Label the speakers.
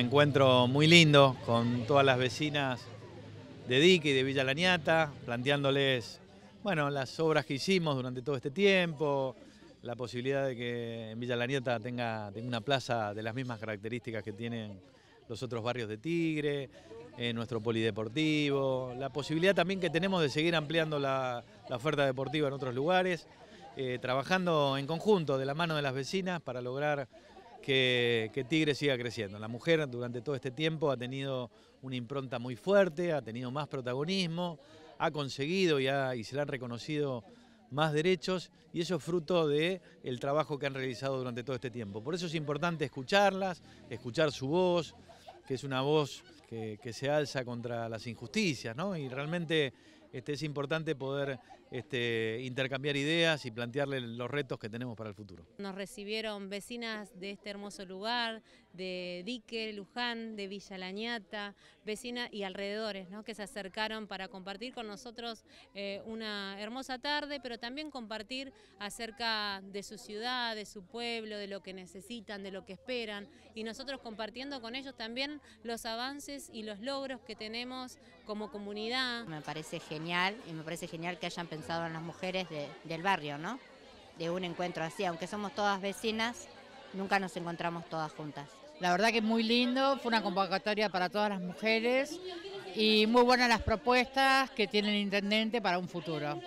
Speaker 1: encuentro muy lindo con todas las vecinas de Dique y de Villa Lañata, planteándoles bueno, las obras que hicimos durante todo este tiempo, la posibilidad de que en Villa Lañata tenga, tenga una plaza de las mismas características que tienen los otros barrios de Tigre, eh, nuestro polideportivo, la posibilidad también que tenemos de seguir ampliando la, oferta deportiva en otros lugares, eh, trabajando en conjunto de la mano de las vecinas para lograr que, Tigre siga creciendo. La mujer durante todo este tiempo ha tenido una impronta muy fuerte, ha tenido más protagonismo, ha conseguido y, se le han reconocido más derechos y eso es fruto del el trabajo que han realizado durante todo este tiempo. Por eso es importante escucharlas, escuchar su voz, que es una voz que, que se alza contra las injusticias, ¿no? Y realmente este, es importante poder este, intercambiar ideas y plantearle los retos que tenemos para el futuro.
Speaker 2: Nos recibieron vecinas de este hermoso lugar, de Dique, Luján, de Villa Lañata, vecinas y alrededores, que se acercaron para compartir con nosotros eh, una hermosa tarde, pero también compartir acerca de su ciudad, de su pueblo, de lo que necesitan, de lo que esperan, y nosotros compartiendo con ellos también los avances y los logros que tenemos como comunidad.
Speaker 3: Me parece genial y me parece genial que hayan pensado en las mujeres del barrio, ¿no? De un encuentro así, aunque somos todas vecinas, nunca nos encontramos todas juntas. La verdad que es muy lindo, fue una convocatoria para todas las mujeres y muy buenas las propuestas que tiene el intendente para un futuro.